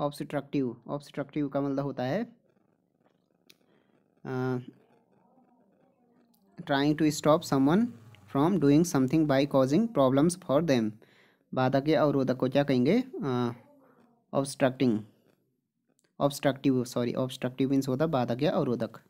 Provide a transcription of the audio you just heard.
obstructive obstructive का मतलब होता है trying to stop someone from doing something by causing problems for them बाधक के अवरोधक को क्या कहेंगे obstructing obstructive sorry obstructive means होता है बाधा के अवरोधक